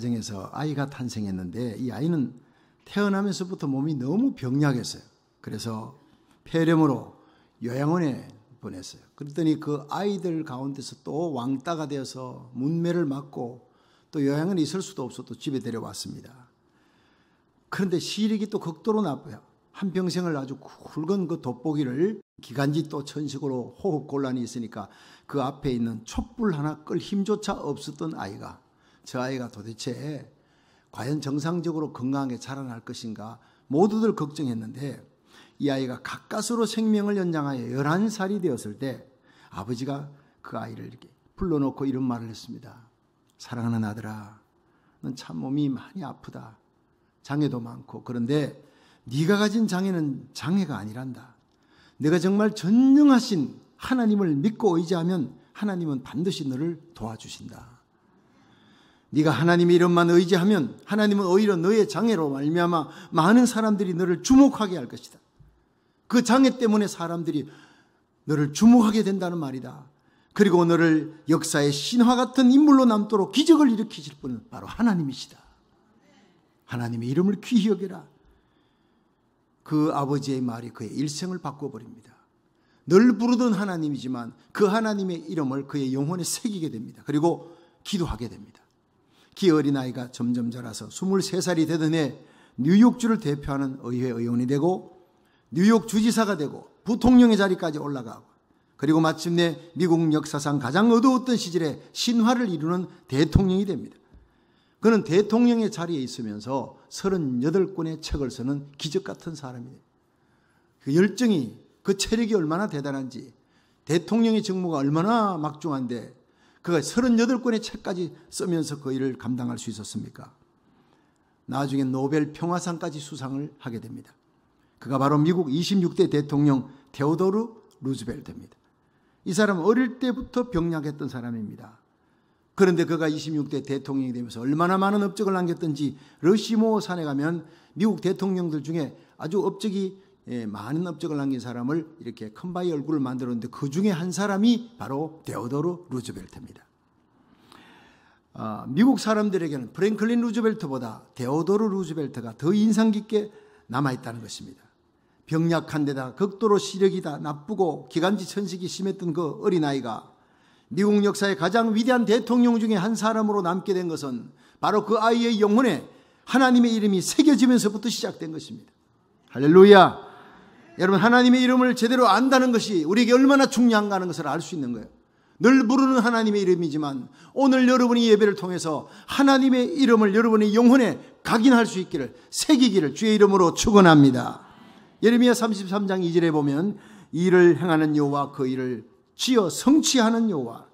가정에서 아이가 탄생했는데 이 아이는 태어나면서부터 몸이 너무 병약했어요. 그래서 폐렴으로 요양원에 보냈어요. 그랬더니 그 아이들 가운데서 또 왕따가 되어서 문매를 맞고 또 요양원에 있을 수도 없어 도 집에 데려왔습니다. 그런데 시력이 또 극도로 나빠요. 한평생을 아주 굵은 그 돋보기를 기간지 또 천식으로 호흡곤란이 있으니까 그 앞에 있는 촛불 하나 끌 힘조차 없었던 아이가 저 아이가 도대체 과연 정상적으로 건강하게 자라날 것인가 모두들 걱정했는데 이 아이가 가까스로 생명을 연장하여 11살이 되었을 때 아버지가 그 아이를 이렇게 불러놓고 이런 말을 했습니다. 사랑하는 아들아, 넌 참 몸이 많이 아프다. 장애도 많고 그런데 네가 가진 장애는 장애가 아니란다. 내가 정말 전능하신 하나님을 믿고 의지하면 하나님은 반드시 너를 도와주신다. 네가 하나님의 이름만 의지하면 하나님은 오히려 너의 장애로 말미암아 많은 사람들이 너를 주목하게 할 것이다. 그 장애 때문에 사람들이 너를 주목하게 된다는 말이다. 그리고 너를 역사의 신화 같은 인물로 남도록 기적을 일으키실 분은 바로 하나님이시다. 하나님의 이름을 귀히 여기라. 그 아버지의 말이 그의 일생을 바꿔버립니다. 늘 부르던 하나님이지만 그 하나님의 이름을 그의 영혼에 새기게 됩니다. 그리고 기도하게 됩니다. 기 어린아이가 점점 자라서 23살이 되던 해 뉴욕주를 대표하는 의회 의원이 되고 뉴욕 주지사가 되고 부통령의 자리까지 올라가고 그리고 마침내 미국 역사상 가장 어두웠던 시절에 신화를 이루는 대통령이 됩니다. 그는 대통령의 자리에 있으면서 38권의 책을 쓰는 기적 같은 사람이에요. 그 열정이 그 체력이 얼마나 대단한지 대통령의 직무가 얼마나 막중한데 그가 38권의 책까지 쓰면서 그 일을 감당할 수 있었습니까? 나중에 노벨 평화상까지 수상을 하게 됩니다. 그가 바로 미국 26대 대통령 테오도르 루즈벨트입니다. 이 사람은 어릴 때부터 병약했던 사람입니다. 그런데 그가 26대 대통령이 되면서 얼마나 많은 업적을 남겼던지 러시모 산에 가면 미국 대통령들 중에 아주 업적이 예, 많은 업적을 남긴 사람을 이렇게 컴바이 얼굴을 만들었는데 그 중에 한 사람이 바로 데오도르 루즈벨트입니다. 아, 미국 사람들에게는 프랭클린 루즈벨트보다 데오도르 루즈벨트가 더 인상 깊게 남아있다는 것입니다. 병약한 데다 극도로 시력이 다 나쁘고 기관지 천식이 심했던 그 어린아이가 미국 역사의 가장 위대한 대통령 중에 한 사람으로 남게 된 것은 바로 그 아이의 영혼에 하나님의 이름이 새겨지면서부터 시작된 것입니다. 할렐루야! 여러분 하나님의 이름을 제대로 안다는 것이 우리에게 얼마나 중요한가 하는 것을 알 수 있는 거예요. 늘 부르는 하나님의 이름이지만 오늘 여러분이 예배를 통해서 하나님의 이름을 여러분의 영혼에 각인할 수 있기를 새기기를 주의 이름으로 축원합니다. 예레미야 33장 2절에 보면 일을 행하는 여호와 그 일을 지어 성취하는 여호와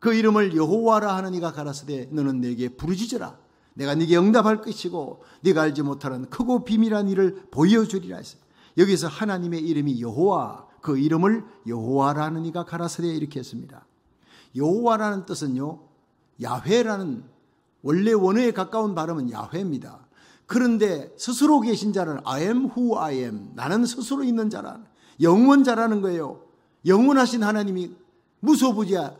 그 이름을 여호와라 하는 이가 가라사대 너는 내게 부르짖으라 내가 네게 응답할 것이고 네가 알지 못하는 크고 비밀한 일을 보여주리라 했습니다. 여기서 하나님의 이름이 여호와 그 이름을 여호와라는 이가 가라사대에 이렇게 했습니다. 여호와라는 뜻은요. 야훼라는 원래 원어에 가까운 발음은 야훼입니다. 그런데 스스로 계신 자는 I am who I am. 나는 스스로 있는 자라. 영원자라는 거예요. 영원하신 하나님이 무소부지야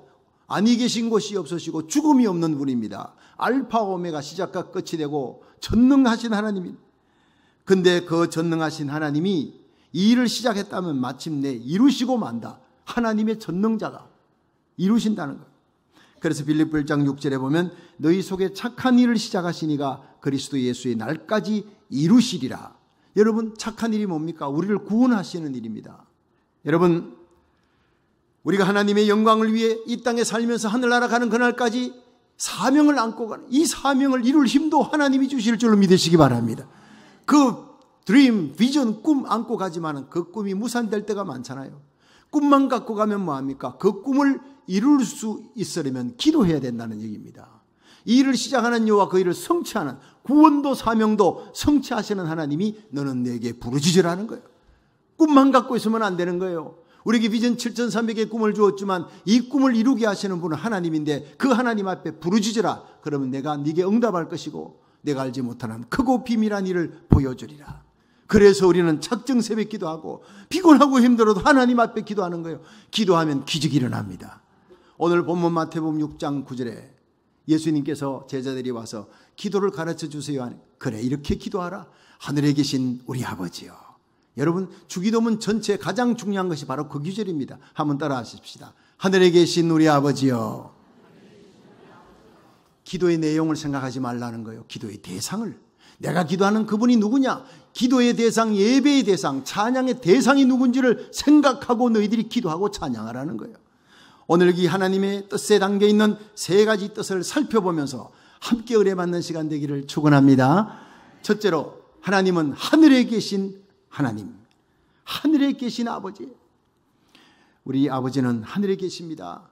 아니 계신 곳이 없으시고 죽음이 없는 분입니다. 알파 오메가 시작과 끝이 되고 전능하신 하나님입니다. 근데 그 전능하신 하나님이 이 일을 시작했다면 마침내 이루시고 만다. 하나님의 전능자가 이루신다는 거예요. 그래서 빌립보 1장 6절에 보면 너희 속에 착한 일을 시작하시니가 그리스도 예수의 날까지 이루시리라. 여러분 착한 일이 뭡니까? 우리를 구원하시는 일입니다. 여러분 우리가 하나님의 영광을 위해 이 땅에 살면서 하늘나라 가는 그날까지 사명을 안고 가는 이 사명을 이룰 힘도 하나님이 주실 줄로 믿으시기 바랍니다. 그 드림, 비전, 꿈 안고 가지만 그 꿈이 무산될 때가 많잖아요. 꿈만 갖고 가면 뭐합니까? 그 꿈을 이룰 수 있으려면 기도해야 된다는 얘기입니다. 이 일을 시작하는 요와 그 일을 성취하는 구원도 사명도 성취하시는 하나님이 너는 내게 부르짖으라는 거예요. 꿈만 갖고 있으면 안 되는 거예요. 우리에게 비전 7,300의 꿈을 주었지만 이 꿈을 이루게 하시는 분은 하나님인데 그 하나님 앞에 부르짖으라. 그러면 내가 네게 응답할 것이고 내가 알지 못하는 크고 비밀한 일을 보여주리라. 그래서 우리는 착증 새벽 기도하고 피곤하고 힘들어도 하나님 앞에 기도하는 거예요. 기도하면 기적이 일어납니다. 오늘 본문 마태복음 6장 9절에 예수님께서 제자들이 와서 기도를 가르쳐 주세요. 그래 이렇게 기도하라. 하늘에 계신 우리 아버지요. 여러분 주기도문 전체 가장 중요한 것이 바로 그 규절입니다. 한번 따라 하십시다. 하늘에 계신 우리 아버지요. 기도의 내용을 생각하지 말라는 거예요. 기도의 대상을. 내가 기도하는 그분이 누구냐? 기도의 대상, 예배의 대상, 찬양의 대상이 누군지를 생각하고 너희들이 기도하고 찬양하라는 거예요. 오늘 이 하나님의 뜻에 담겨 있는 세 가지 뜻을 살펴보면서 함께 은혜 받는 시간 되기를 축원합니다. 첫째로 하나님은 하늘에 계신 하나님. 하늘에 계신 아버지. 우리 아버지는 하늘에 계십니다.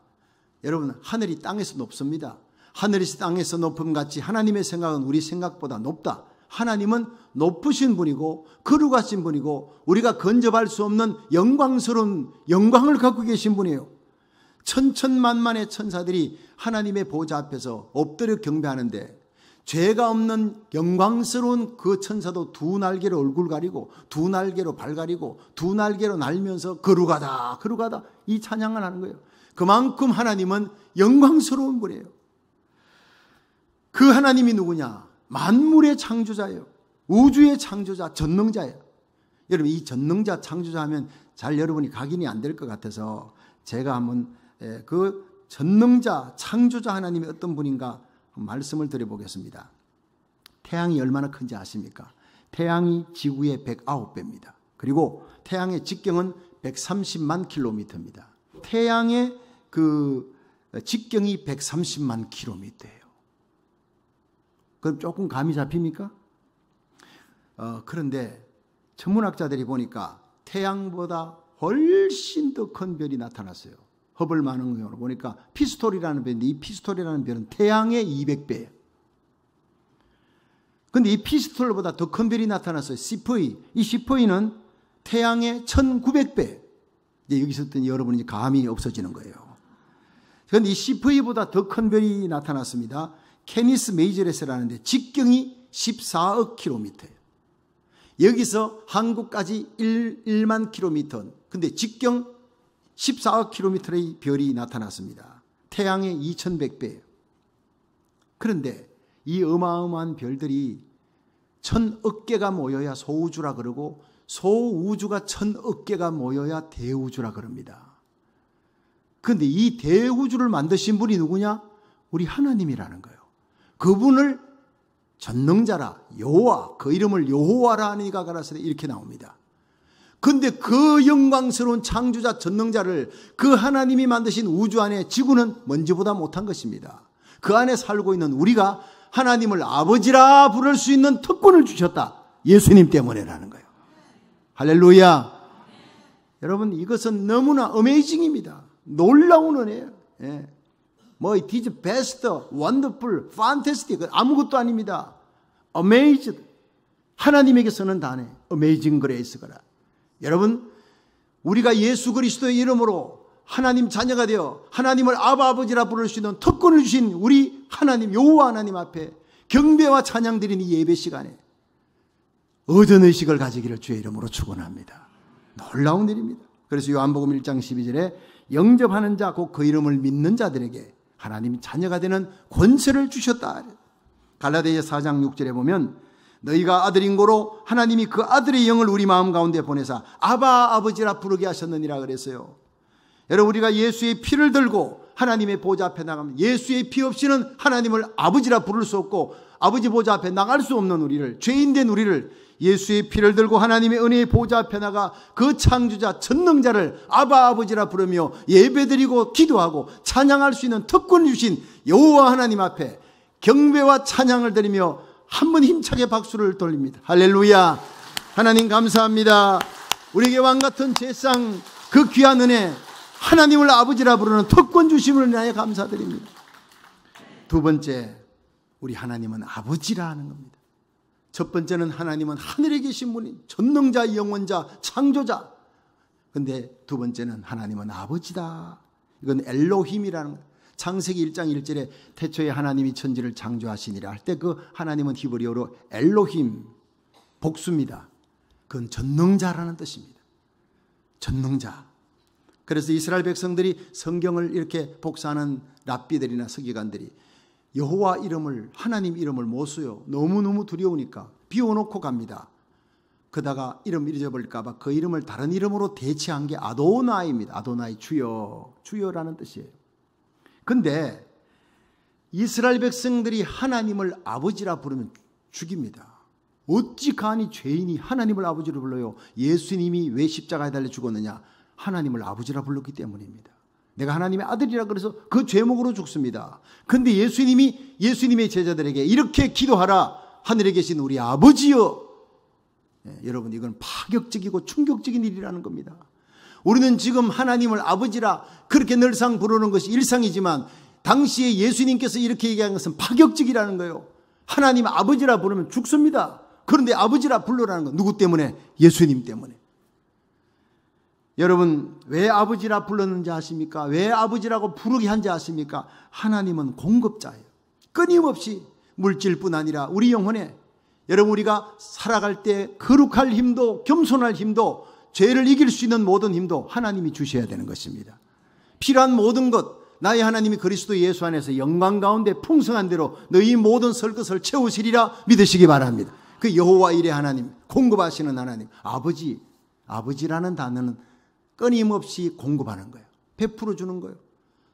여러분, 하늘이 땅에서 높습니다. 하늘이 땅에서 높음 같이 하나님의 생각은 우리 생각보다 높다. 하나님은 높으신 분이고 거룩하신 분이고 우리가 건접할 수 없는 영광스러운 영광을 갖고 계신 분이에요. 천천만만의 천사들이 하나님의 보좌 앞에서 엎드려 경배하는데 죄가 없는 영광스러운 그 천사도 두 날개로 얼굴 가리고 두 날개로 발 가리고 두 날개로 날면서 거룩하다 거룩하다 이 찬양을 하는 거예요. 그만큼 하나님은 영광스러운 분이에요. 그 하나님이 누구냐? 만물의 창조자예요. 우주의 창조자, 전능자예요. 여러분, 이 전능자, 창조자 하면 잘 여러분이 각인이 안 될 것 같아서 제가 한번 예, 그 전능자, 창조자 하나님이 어떤 분인가 말씀을 드려보겠습니다. 태양이 얼마나 큰지 아십니까? 태양이 지구의 109배입니다. 그리고 태양의 직경은 130만 킬로미터입니다. 태양의 그 직경이 130만 킬로미터예요. 그럼 조금 감이 잡힙니까? 어, 그런데 천문학자들이 보니까 태양보다 훨씬 더 큰 별이 나타났어요. 허블 만능으로 보니까 피스톨이라는 별인데 이 피스톨이라는 별은 태양의 200배예요. 근데 이 피스톨보다 더 큰 별이 나타났어요. 시프이. 이 시프이는 태양의 1900배. 이제 여기서부터 여러분이 감이 없어지는 거예요. 그런데 이 시프이보다 더 큰 별이 나타났습니다. 케니스 메이저레스라는데 직경이 14억 킬로미터예요. 여기서 한국까지 1, 1만 킬로미터. 근데 직경 14억 킬로미터의 별이 나타났습니다. 태양의 2 1 0 0배 그런데 이 어마어마한 별들이 천억 개가 모여야 소우주라 그러고 소우주가 천억 개가 모여야 대우주라 그럽니다. 그런데 이 대우주를 만드신 분이 누구냐? 우리 하나님이라는 거예요. 그분을 전능자라 여호와 그 이름을 여호와라 하니까 가라사대 이렇게 나옵니다. 근데 그 영광스러운 창조자 전능자를 그 하나님이 만드신 우주 안에 지구는 먼지보다 못한 것입니다. 그 안에 살고 있는 우리가 하나님을 아버지라 부를 수 있는 특권을 주셨다. 예수님 때문에라는 거예요. 할렐루야. 여러분 이것은 너무나 어메이징입니다. 놀라운 은혜예요. 예. 뭐 it is best, wonderful, fantastic 아무것도 아닙니다. amazed 하나님에게서는 단해 amazing grace거라. 여러분 우리가 예수 그리스도의 이름으로 하나님 자녀가 되어 하나님을 아바 아버지라 부를 수 있는 특권을 주신 우리 하나님 여호와 하나님 앞에 경배와 찬양 드리는 예배 시간에 어전 의식을 가지기를 주의 이름으로 축원합니다. 놀라운 일입니다. 그래서 요한복음 1장 12절에 영접하는 자 곧 그 이름을 믿는 자들에게 하나님 이 자녀가 되는 권세를 주셨다. 갈라디아 4장 6절에 보면 너희가 아들인 고로 하나님이 그 아들의 영을 우리 마음 가운데 보내사 아바 아버지라 부르게 하셨느니라 그랬어요. 여러분 우리가 예수의 피를 들고 하나님의 보좌 앞에 나가면 예수의 피 없이는 하나님을 아버지라 부를 수 없고 아버지 보좌 앞에 나갈 수 없는 우리를 죄인된 우리를 예수의 피를 들고 하나님의 은혜의 보좌 앞에 나가 그 창조자 전능자를 아바 아버지라 부르며 예배드리고 기도하고 찬양할 수 있는 특권 주신 여호와 하나님 앞에 경배와 찬양을 드리며 한 번 힘차게 박수를 돌립니다. 할렐루야. 하나님 감사합니다. 우리에게 왕 같은 제상 그 귀한 은혜 하나님을 아버지라 부르는 특권 주심을 나하 감사드립니다. 두 번째 우리 하나님은 아버지라 하는 겁니다. 첫 번째는 하나님은 하늘에 계신 분이 전능자, 영원자, 창조자. 근데 두 번째는 하나님은 아버지다. 이건 엘로힘이라는 거예요. 창세기 1장 1절에 태초에 하나님이 천지를 창조하시니라 할 때 그 하나님은 히브리어로 엘로힘, 복수입니다. 그건 전능자라는 뜻입니다. 전능자. 그래서 이스라엘 백성들이 성경을 이렇게 복사하는 랍비들이나 서기관들이 여호와 이름을 하나님 이름을 모수요 너무너무 두려우니까 비워놓고 갑니다. 그다가 이름 잊어버릴까봐 그 이름을 다른 이름으로 대체한 게 아도나입니다. 이 아도나이 주여 주여라는 뜻이에요. 근데 이스라엘 백성들이 하나님을 아버지라 부르면 죽입니다. 어찌 간이 죄인이 하나님을 아버지로 불러요? 예수님이 왜 십자가에 달려 죽었느냐? 하나님을 아버지라 불렀기 때문입니다. 내가 하나님의 아들이라 그래서 그 죄목으로 죽습니다. 근데 예수님이 예수님의 제자들에게 이렇게 기도하라. 하늘에 계신 우리 아버지여. 네, 여러분 이건 파격적이고 충격적인 일이라는 겁니다. 우리는 지금 하나님을 아버지라 그렇게 늘상 부르는 것이 일상이지만 당시에 예수님께서 이렇게 얘기한 것은 파격적이라는 거예요. 하나님 아버지라 부르면 죽습니다. 그런데 아버지라 불러라는 건 누구 때문에? 예수님 때문에. 여러분 왜 아버지라 불렀는지 아십니까? 왜 아버지라고 부르게 한지 아십니까? 하나님은 공급자예요. 끊임없이 물질뿐 아니라 우리 영혼에 여러분 우리가 살아갈 때 거룩할 힘도 겸손할 힘도 죄를 이길 수 있는 모든 힘도 하나님이 주셔야 되는 것입니다. 필요한 모든 것 나의 하나님이 그리스도 예수 안에서 영광 가운데 풍성한 대로 너희 모든 설 것을 채우시리라 믿으시기 바랍니다. 그 여호와 일의 하나님, 공급하시는 하나님, 아버지, 아버지라는 단어는 끊임없이 공급하는 거예요. 베풀어 주는 거예요.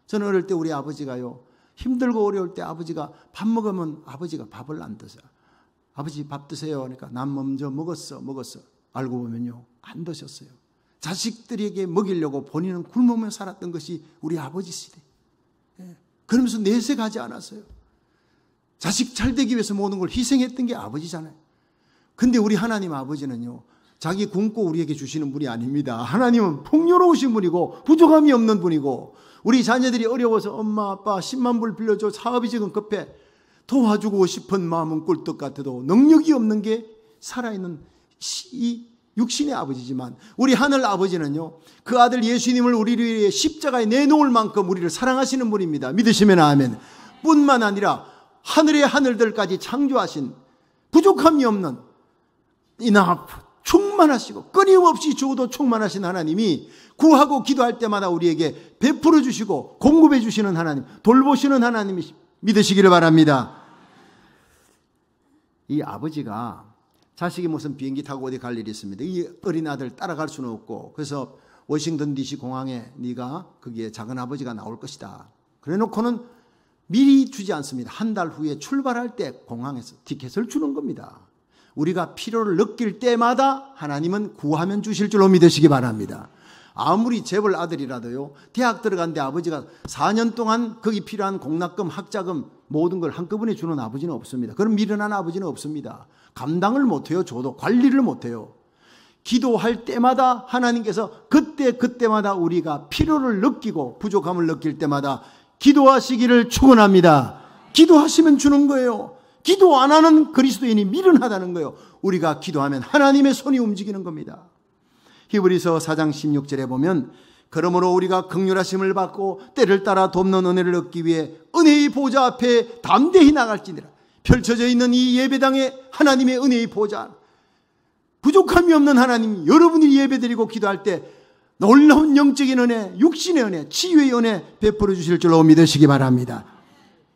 저는 어릴 때 우리 아버지가요. 힘들고 어려울 때 아버지가 밥 먹으면 아버지가 밥을 안 드세요. 아버지 밥 드세요. 그러니까 난 먼저 먹었어. 먹었어. 알고 보면요. 안 드셨어요. 자식들에게 먹이려고 본인은 굶으며 살았던 것이 우리 아버지 시대. 예. 그러면서 내색하지 않았어요. 자식 잘 되기 위해서 모든 걸 희생했던 게 아버지잖아요. 근데 우리 하나님 아버지는요. 자기 굶고 우리에게 주시는 분이 아닙니다. 하나님은 풍요로우신 분이고 부족함이 없는 분이고 우리 자녀들이 어려워서 엄마 아빠 10만 불 빌려줘 사업이 지금 급해 도와주고 싶은 마음은 꿀떡 같아도 능력이 없는 게 살아있는 이 육신의 아버지지만 우리 하늘 아버지는요 그 아들 예수님을 우리를 위해 십자가에 내놓을 만큼 우리를 사랑하시는 분입니다 믿으시면 아멘 뿐만 아니라 하늘의 하늘들까지 창조하신 부족함이 없는 enough 충만하시고 끊임없이 주어도 충만하신 하나님이 구하고 기도할 때마다 우리에게 베풀어 주시고 공급해 주시는 하나님, 돌보시는 하나님이 믿으시기를 바랍니다. 이 아버지가 자식이 무슨 비행기 타고 어디 갈 일이 있습니다. 이 어린 아들 따라갈 수는 없고 그래서 워싱턴 DC 공항에 네가 거기에 작은 아버지가 나올 것이다. 그래 놓고는 미리 주지 않습니다. 한 달 후에 출발할 때 공항에서 티켓을 주는 겁니다. 우리가 필요를 느낄 때마다 하나님은 구하면 주실 줄로 믿으시기 바랍니다. 아무리 재벌 아들이라도요, 대학 들어간데 아버지가 4년 동안 거기 필요한 공납금, 학자금 모든 걸 한꺼번에 주는 아버지는 없습니다. 그럼 미련한 아버지는 없습니다. 감당을 못해요, 저도. 관리를 못해요. 기도할 때마다 하나님께서 그때 그때마다 우리가 필요를 느끼고 부족함을 느낄 때마다 기도하시기를 축원합니다. 기도하시면 주는 거예요. 기도 안 하는 그리스도인이 미련하다는 거예요. 우리가 기도하면 하나님의 손이 움직이는 겁니다. 히브리서 4장 16절에 보면 그러므로 우리가 극률하심을 받고 때를 따라 돕는 은혜를 얻기 위해 은혜의 보좌 앞에 담대히 나갈지니라. 펼쳐져 있는 이 예배당에 하나님의 은혜의 보좌. 부족함이 없는 하나님, 여러분이 예배드리고 기도할 때 놀라운 영적인 은혜, 육신의 은혜, 치유의 은혜 베풀어 주실 줄로 믿으시기 바랍니다.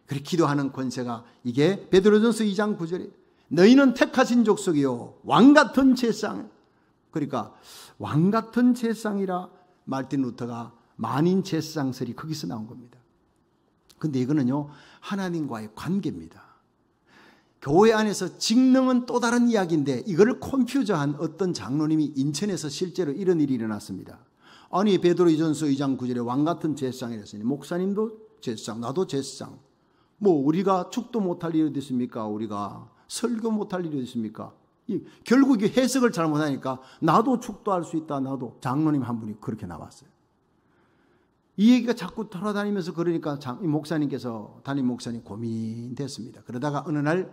그렇 기도하는 권세가 이게 베드로전서 2장 9절에 너희는 택하신 족속이요 왕 같은 제상 그러니까 왕 같은 제상이라 말틴 루터가 만인 제상설이 거기서 나온 겁니다. 근데 이거는요 하나님과의 관계입니다. 교회 안에서 직능은 또 다른 이야기인데 이거를 컴퓨저한 어떤 장로님이 인천에서 실제로 이런 일이 일어났습니다. 아니 베드로 이전서 2장 9절에 왕 같은 제상이랬으니 목사님도 제상 나도 제상 뭐 우리가 축도 못할 일이 어디 있습니까? 우리가 설교 못할 일이 어디 있습니까? 결국 이 해석을 잘못하니까 나도 축도할 수 있다. 나도 장로님 한 분이 그렇게 나왔어요. 이 얘기가 자꾸 돌아다니면서 그러니까 목사님께서 담임 목사님 고민됐습니다. 그러다가 어느 날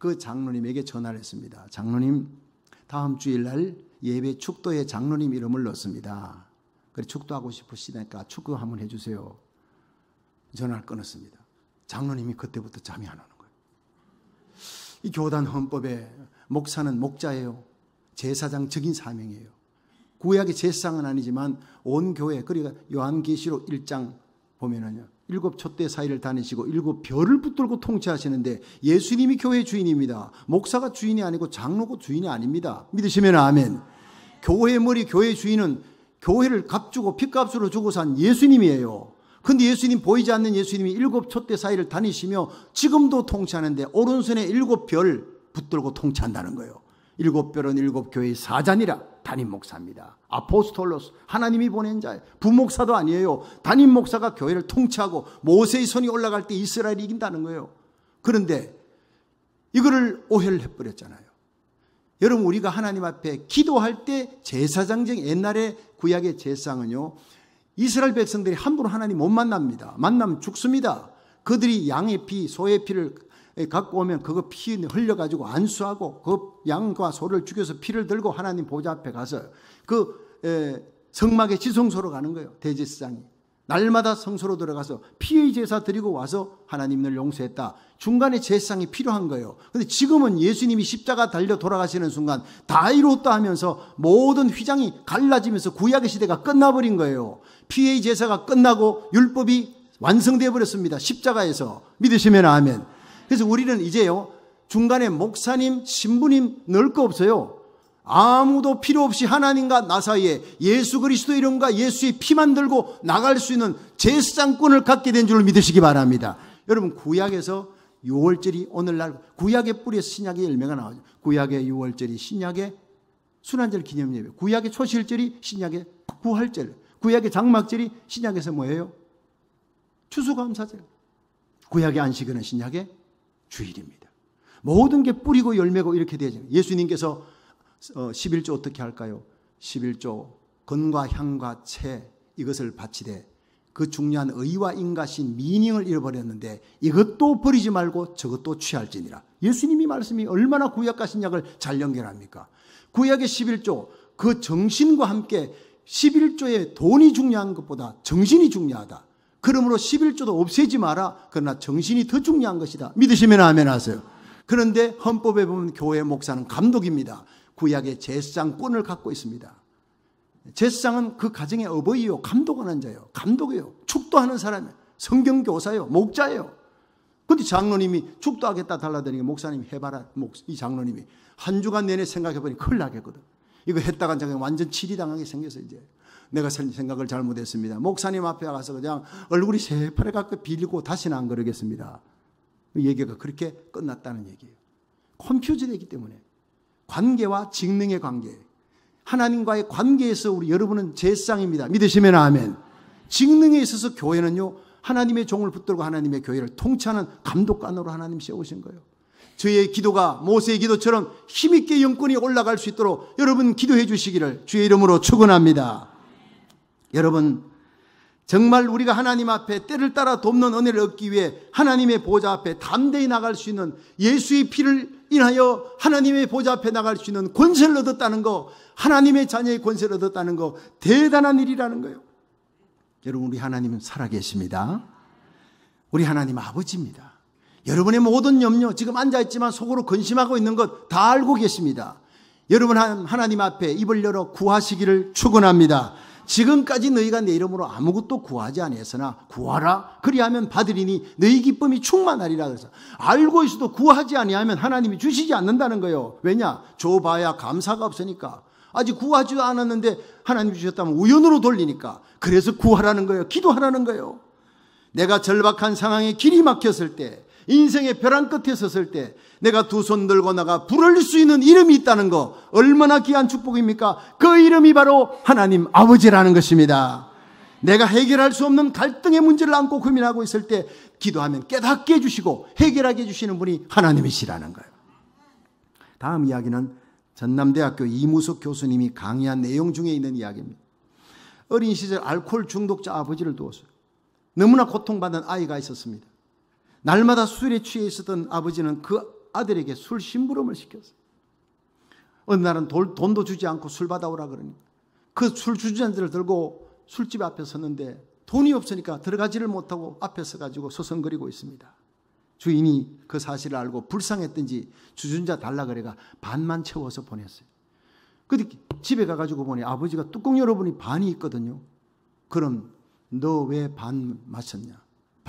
그 장로님에게 전화를 했습니다. 장로님 다음 주일 날 예배 축도에 장로님 이름을 넣습니다. 그래 축도하고 싶으시니까 축도 한번 해주세요. 전화를 끊었습니다. 장로님이 그때부터 잠이 안 오는 거예요. 이 교단 헌법에 목사는 목자예요. 제사장적인 사명이에요. 구약의 제사장은 아니지만 온 교회 그러니까 요한계시록 1장 보면은요. 일곱 촛대 사이를 다니시고 일곱 별을 붙들고 통치하시는데 예수님이 교회 주인입니다. 목사가 주인이 아니고 장로고 주인이 아닙니다. 믿으시면 아멘. 교회 머리 교회 주인은 교회를 값주고 핏값으로 주고 산 예수님이에요. 근데 예수님 보이지 않는 예수님이 일곱 촛대 사이를 다니시며 지금도 통치하는데 오른손에 일곱 별 붙들고 통치한다는 거예요. 일곱 별은 일곱 교회의 사자니라 담임 목사입니다. 아포스톨로스 하나님이 보낸 자 부목사도 아니에요. 담임 목사가 교회를 통치하고 모세의 손이 올라갈 때 이스라엘이 이긴다는 거예요. 그런데 이거를 오해를 해버렸잖아요. 여러분 우리가 하나님 앞에 기도할 때 제사장쟁 옛날에 구약의 제사장은요 이스라엘 백성들이 함부로 하나님 못 만납니다. 만나면 죽습니다. 그들이 양의 피, 소의 피를 갖고 오면 그거 피 흘려가지고 안수하고 그 양과 소를 죽여서 피를 들고 하나님 보좌 앞에 가서 그 성막의 지성소로 가는 거예요. 대제사장이. 날마다 성소로 들어가서 피의 제사 드리고 와서 하나님을 용서했다. 중간에 제사장이 필요한 거예요. 근데 지금은 예수님이 십자가 달려 돌아가시는 순간 다 이롭다 하면서 모든 휘장이 갈라지면서 구약의 시대가 끝나버린 거예요. 피의 제사가 끝나고 율법이 완성되어 버렸습니다. 십자가에서 믿으시면 아멘. 그래서 우리는 이제요 중간에 목사님, 신부님 넣을 거 없어요. 아무도 필요 없이 하나님과 나 사이에 예수 그리스도 이름과 예수의 피만 들고 나갈 수 있는 제사장권을 갖게 된 줄 믿으시기 바랍니다. 여러분 구약에서 6월절이 오늘날 구약의 뿌리에서 신약의 열매가 나와요 구약의 6월절이 신약의 순환절 기념예배, 구약의 초실절이 신약의 부활절, 구약의 장막절이 신약에서 뭐예요? 추수감사절. 구약의 안식은 신약의 주일입니다. 모든 게 뿌리고 열매고 이렇게 되죠. 예수님께서 11조 어, 어떻게 할까요? 11조 건과 향과 채 이것을 바치되 그 중요한 의와 인가신 미닝을 잃어버렸는데 이것도 버리지 말고 저것도 취할지니라. 예수님이 말씀이 얼마나 구약과 신약을 잘 연결합니까? 구약의 11조 그 정신과 함께 1 1조에 돈이 중요한 것보다 정신이 중요하다. 그러므로 11조도 없애지 마라. 그러나 정신이 더 중요한 것이다. 믿으시면 아멘 하세요. 그런데 헌법에 보면 교회 목사는 감독입니다. 구약의 제사장권을 갖고 있습니다. 제사장은 그 가정의 어버이요, 감독하는 자요, 감독이요, 축도하는 사람이요, 성경교사요, 목자예요. 근데 장로님이 축도하겠다 달라드니까 목사님이 해봐라, 이 장로님이. 한 주간 내내 생각해보니 큰일 나겠거든. 이거 했다가 간 완전 치리당하게 생겨서 이제 내가 생각을 잘못했습니다. 목사님 앞에 가서 그냥 얼굴이 새파래갖고 빌고 다시는 안 그러겠습니다. 얘기가 그렇게 끝났다는 얘기예요. 컴퓨즈되기 때문에 관계와 직능의 관계 하나님과의 관계에서 우리 여러분은 제상입니다. 믿으시면 아멘. 직능에 있어서 교회는요 하나님의 종을 붙들고 하나님의 교회를 통치하는 감독관으로 하나님 세우신 거예요. 저희의 기도가 모세의 기도처럼 힘있게 영권이 올라갈 수 있도록 여러분 기도해 주시기를 주의 이름으로 축원합니다. 여러분 정말 우리가 하나님 앞에 때를 따라 돕는 은혜를 얻기 위해 하나님의 보좌 앞에 담대히 나갈 수 있는 예수의 피를 인하여 하나님의 보좌 앞에 나갈 수 있는 권세를 얻었다는 거, 하나님의 자녀의 권세를 얻었다는 거 대단한 일이라는 거예요. 여러분 우리 하나님은 살아계십니다. 우리 하나님 아버지입니다. 여러분의 모든 염려, 지금 앉아있지만 속으로 근심하고 있는 것 다 알고 계십니다. 여러분 하나님 앞에 입을 열어 구하시기를 축원합니다. 지금까지 너희가 내 이름으로 아무것도 구하지 아니으나 구하라 그리하면 받으리니 너희 기쁨이 충만하리라 그래서 알고 있어도 구하지 아니하면 하나님이 주시지 않는다는 거예요. 왜냐? 줘봐야 감사가 없으니까. 아직 구하지도 않았는데 하나님 주셨다면 우연으로 돌리니까. 그래서 구하라는 거예요. 기도하라는 거예요. 내가 절박한 상황에 길이 막혔을 때 인생의 벼랑 끝에 섰을 때 내가 두 손 들고 나가 부를 수 있는 이름이 있다는 거 얼마나 귀한 축복입니까? 그 이름이 바로 하나님 아버지라는 것입니다. 내가 해결할 수 없는 갈등의 문제를 안고 고민하고 있을 때 기도하면 깨닫게 해주시고 해결하게 해주시는 분이 하나님이시라는 거예요. 다음 이야기는 전남대학교 이무석 교수님이 강의한 내용 중에 있는 이야기입니다. 어린 시절 알코올 중독자 아버지를 두었어요. 너무나 고통받는 아이가 있었습니다. 날마다 술에 취해 있었던 아버지는 그 아들에게 술 심부름을 시켰어요. 어느 날은 돌, 돈도 주지 않고 술 받아오라 그러니까 그술 주전들을 들고 술집 앞에 섰는데 돈이 없으니까 들어가지를 못하고 앞에 서가지고 소송거리고 있습니다. 주인이 그 사실을 알고 불쌍했던지 주전자 달라 그래가 반만 채워서 보냈어요. 근데 집에 가가지고 보니 아버지가 뚜껑 열어보니 반이 있거든요. 그럼 너 왜 반 마셨냐?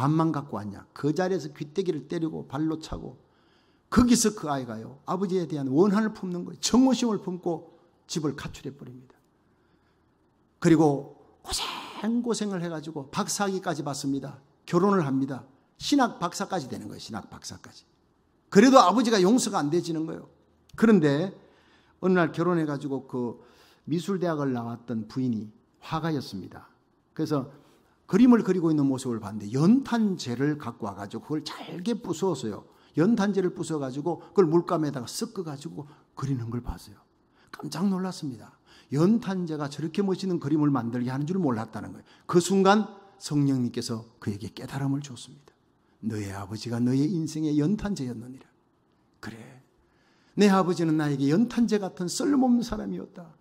밥만 갖고 왔냐. 그 자리에서 귀때기를 때리고 발로 차고 거기서 그 아이가요. 아버지에 대한 원한을 품는 거예요. 정오심을 품고 집을 가출해 버립니다. 그리고 고생고생을 해가지고 박사학위까지 받습니다. 결혼을 합니다. 신학 박사까지 되는 거예요. 신학 박사까지. 그래도 아버지가 용서가 안 되지는 거예요. 그런데 어느 날 결혼해가지고 그 미술대학을 나왔던 부인이 화가였습니다. 그래서 그림을 그리고 있는 모습을 봤는데 연탄재를 갖고 와가지고 그걸 잘게 부숴서요. 연탄재를 부숴가지고 그걸 물감에다가 섞어가지고 그리는 걸 봤어요. 깜짝 놀랐습니다. 연탄재가 저렇게 멋있는 그림을 만들게 하는 줄 몰랐다는 거예요. 그 순간 성령님께서 그에게 깨달음을 줬습니다. 너의 아버지가 너의 인생의 연탄재였느니라. 그래. 내 아버지는 나에게 연탄재 같은 썰몸없는 사람이었다.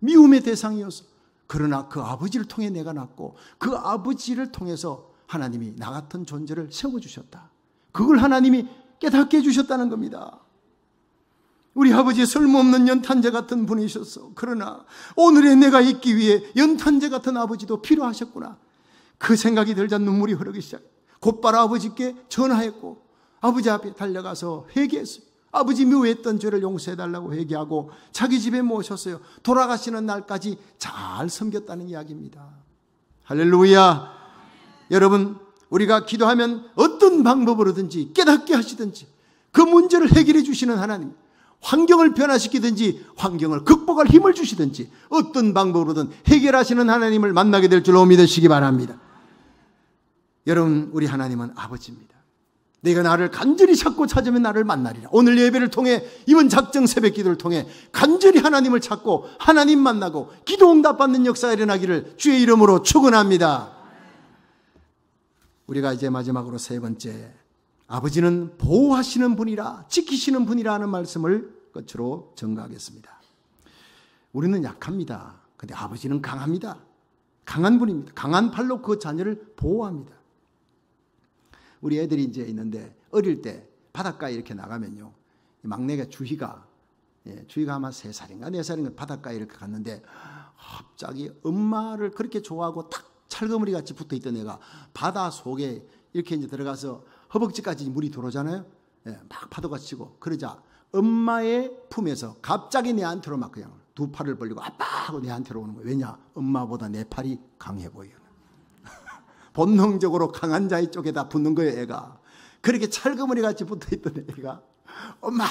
미움의 대상이었어. 그러나 그 아버지를 통해 내가 났고 그 아버지를 통해서 하나님이 나 같은 존재를 세워주셨다. 그걸 하나님이 깨닫게 해주셨다는 겁니다. 우리 아버지 쓸모없는 연탄재 같은 분이셨어. 그러나 오늘의 내가 있기 위해 연탄재 같은 아버지도 필요하셨구나. 그 생각이 들자 눈물이 흐르기 시작. 곧바로 아버지께 전화했고 아버지 앞에 달려가서 회개했어요. 아버지 미워했던 죄를 용서해달라고 회개하고 자기 집에 모셨어요. 돌아가시는 날까지 잘 섬겼다는 이야기입니다. 할렐루야. 여러분, 우리가 기도하면 어떤 방법으로든지 깨닫게 하시든지 그 문제를 해결해 주시는 하나님, 환경을 변화시키든지 환경을 극복할 힘을 주시든지 어떤 방법으로든 해결하시는 하나님을 만나게 될 줄로 믿으시기 바랍니다. 여러분, 우리 하나님은 아버지입니다. 내가 나를 간절히 찾고 찾으면 나를 만나리라. 오늘 예배를 통해 이번 작정 새벽 기도를 통해 간절히 하나님을 찾고 하나님 만나고 기도 응답 받는 역사가 일어나기를 주의 이름으로 축원합니다. 우리가 이제 마지막으로 세 번째 아버지는 보호하시는 분이라 지키시는 분이라는 말씀을 끝으로 전가하겠습니다. 우리는 약합니다. 근데 아버지는 강합니다. 강한 분입니다. 강한 팔로 그 자녀를 보호합니다. 우리 애들이 이제 있는데 어릴 때 바닷가에 이렇게 나가면요. 막내가 주희가 예, 주희가 아마 세 살인가 네 살인가 바닷가에 이렇게 갔는데 갑자기 엄마를 그렇게 좋아하고 탁 찰거머리 같이 붙어 있던 애가 바다 속에 이렇게 이제 들어가서 허벅지까지 물이 들어오잖아요. 예, 막 파도가 치고 그러자 엄마의 품에서 갑자기 내한테로 막 그냥 두 팔을 벌리고 아빠 하고 내한테로 오는 거예요. 왜냐? 엄마보다 내 팔이 강해 보여요. 본능적으로 강한 자의 쪽에다 붙는 거예요, 애가. 그렇게 찰그머니 같이 붙어 있던 애가 엄마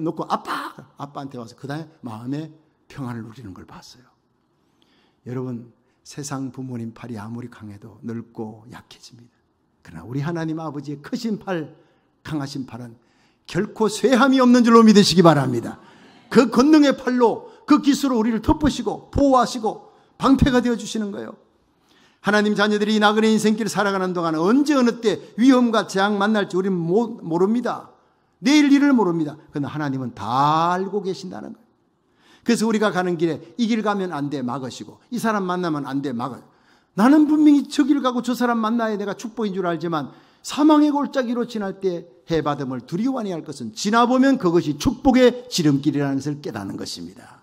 놓고 아빠 아빠한테 와서 그다음에 마음의 평안을 누리는 걸 봤어요. 여러분 세상 부모님 팔이 아무리 강해도 늙고 약해집니다. 그러나 우리 하나님 아버지의 크신 팔 강하신 팔은 결코 쇠함이 없는 줄로 믿으시기 바랍니다. 그 권능의 팔로 그 기술로 우리를 덮으시고 보호하시고 방패가 되어 주시는 거예요. 하나님 자녀들이 이 나그네 인생길 살아가는 동안 언제 어느 때 위험과 재앙 만날지 우리는 모릅니다. 내일 일을 모릅니다. 그러나 하나님은 다 알고 계신다는 거예요. 그래서 우리가 가는 길에 이 길 가면 안 돼 막으시고 이 사람 만나면 안 돼 막아요. 나는 분명히 저 길 가고 저 사람 만나야 내가 축복인 줄 알지만 사망의 골짜기로 지날 때 해받음을 두려워하니 할 것은 지나보면 그것이 축복의 지름길이라는 것을 깨닫는 것입니다.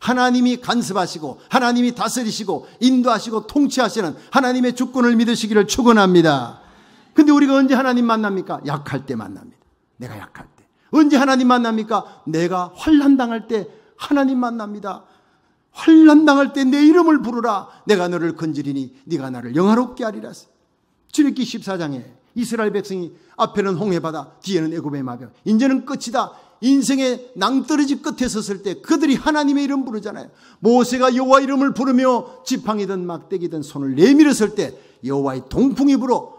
하나님이 간섭하시고 하나님이 다스리시고 인도하시고 통치하시는 하나님의 주권을 믿으시기를 축원합니다. 근데 우리가 언제 하나님 만납니까? 약할 때 만납니다. 내가 약할 때. 언제 하나님 만납니까? 내가 환난 당할 때 하나님 만납니다. 환난 당할 때 내 이름을 부르라. 내가 너를 건지리니 네가 나를 영화롭게 하리라. 출애기 14장에 이스라엘 백성이 앞에는 홍해바다 뒤에는 애굽의 마병 이제는 끝이다 인생의 낭떠러지 끝에 섰을 때 그들이 하나님의 이름 부르잖아요. 모세가 여호와 이름을 부르며 지팡이든 막대기든 손을 내밀었을 때 여호와의 동풍이 불어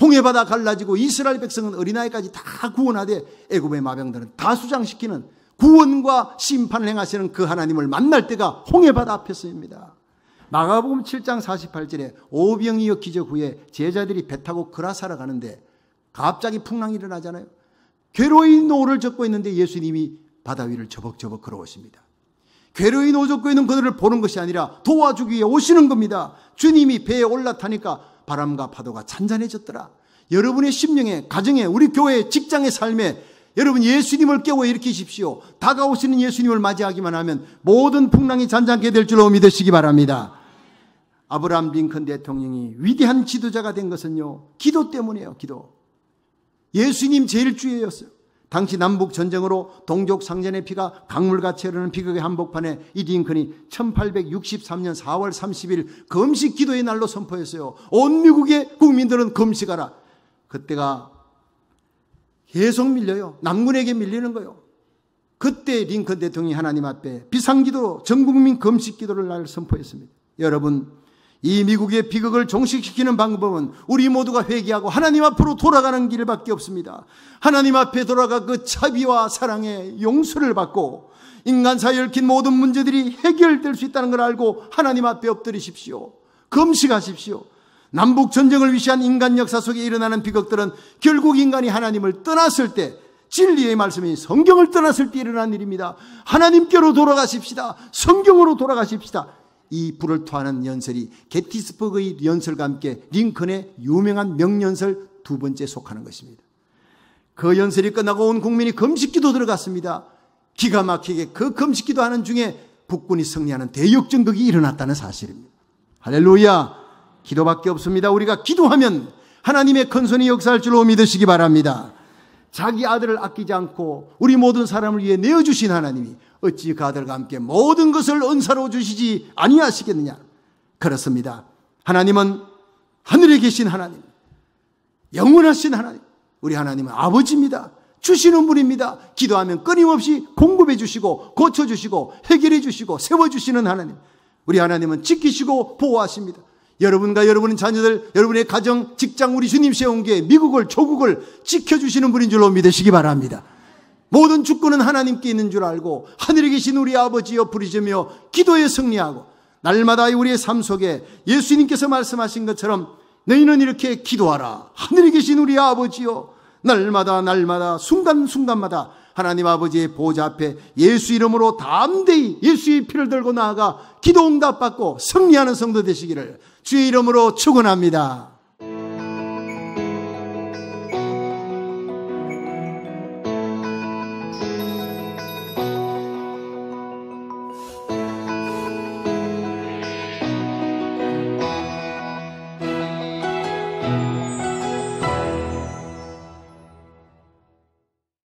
홍해 바다 갈라지고 이스라엘 백성은 어린아이까지 다 구원하되 애굽의 마병들은 다 수장시키는 구원과 심판을 행하시는 그 하나님을 만날 때가 홍해 바다 앞에서입니다. 마가복음 7장 48절에 오병이어 기적 후에 제자들이 배 타고 그라사라 가는데 갑자기 풍랑이 일어나잖아요. 괴로이 노를 젓고 있는데 예수님이 바다 위를 저벅저벅 걸어오십니다. 괴로이 노 젓고 있는 그들을 보는 것이 아니라 도와주기 위해 오시는 겁니다. 주님이 배에 올라타니까 바람과 파도가 잔잔해졌더라. 여러분의 심령에, 가정에, 우리 교회, 직장의 삶에 여러분 예수님을 깨워 일으키십시오. 다가오시는 예수님을 맞이하기만 하면 모든 풍랑이 잔잔케 될 줄로 믿으시기 바랍니다. 아브라함 링컨 대통령이 위대한 지도자가 된 것은요. 기도 때문이에요. 기도. 예수님 제일주의였어요. 당시 남북 전쟁으로 동족 상전의 피가 강물같이 흐르는 비극의 한복판에 이 링컨이 1863년 4월 30일 금식 기도의 날로 선포했어요. 온 미국의 국민들은 금식하라. 그때가 계속 밀려요. 남군에게 밀리는 거요. 그때 링컨 대통령이 하나님 앞에 비상기도로 전국민 금식 기도를 날 선포했습니다. 여러분 이 미국의 비극을 종식시키는 방법은 우리 모두가 회개하고 하나님 앞으로 돌아가는 길밖에 없습니다. 하나님 앞에 돌아가 그 자비와 사랑의 용서를 받고 인간사에 얽힌 모든 문제들이 해결될 수 있다는 걸 알고 하나님 앞에 엎드리십시오. 금식하십시오. 남북 전쟁을 위시한 인간 역사 속에 일어나는 비극들은 결국 인간이 하나님을 떠났을 때 진리의 말씀이 성경을 떠났을 때 일어난 일입니다. 하나님께로 돌아가십시다. 성경으로 돌아가십시다. 이 불을 토하는 연설이 게티스버그의 연설과 함께 링컨의 유명한 명연설 두 번째 속하는 것입니다. 그 연설이 끝나고 온 국민이 금식기도 들어갔습니다. 기가 막히게 그 금식기도 하는 중에 북군이 승리하는 대역전극이 일어났다는 사실입니다. 할렐루야! 기도밖에 없습니다. 우리가 기도하면 하나님의 큰 손이 역사할 줄로 믿으시기 바랍니다. 자기 아들을 아끼지 않고 우리 모든 사람을 위해 내어주신 하나님이 어찌 그 아들과 함께 모든 것을 은사로 주시지 아니하시겠느냐. 그렇습니다. 하나님은 하늘에 계신 하나님, 영원하신 하나님, 우리 하나님은 아버지입니다. 주시는 분입니다. 기도하면 끊임없이 공급해 주시고 고쳐 주시고 해결해 주시고 세워 주시는 하나님. 우리 하나님은 지키시고 보호하십니다. 여러분과 여러분의 자녀들, 여러분의 가정, 직장, 우리 주님 세운 게 미국을, 조국을 지켜주시는 분인 줄로 믿으시기 바랍니다. 모든 주권은 하나님께 있는 줄 알고 하늘에 계신 우리 아버지여 부르짖며 기도에 승리하고 날마다 우리의 삶 속에 예수님께서 말씀하신 것처럼 너희는 이렇게 기도하라. 하늘에 계신 우리 아버지여 날마다 날마다 순간순간마다 하나님 아버지의 보좌 앞에 예수 이름으로 담대히 예수의 피를 들고 나아가 기도 응답받고 승리하는 성도 되시기를 주의 이름으로 축원합니다.